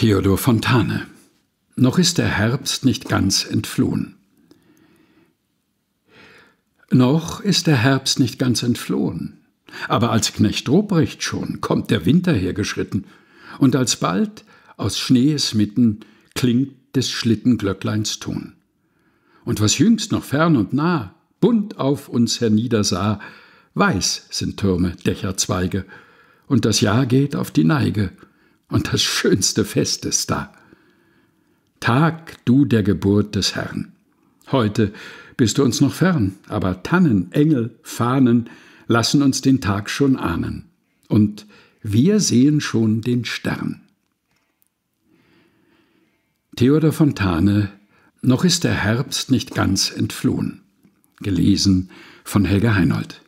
Theodor Fontane Noch ist der Herbst nicht ganz entflohen. Noch ist der Herbst nicht ganz entflohen, aber als Knecht Ruprecht schon kommt der Winter hergeschritten, und alsbald aus Schnees mitten klingt des Schlittenglöckleins Ton. Und was jüngst noch fern und nah bunt auf uns herniedersah, weiß sind Türme, Dächer, Zweige, und das Jahr geht auf die Neige, und das schönste Fest ist da. Tag, du der Geburt des Herrn. Heute bist du uns noch fern, aber Tannen, Engel, Fahnen lassen uns den Tag schon ahnen. Und wir sehen schon den Stern. Theodor Fontane Noch ist der Herbst nicht ganz entflohen. Gelesen von Helga Heinold.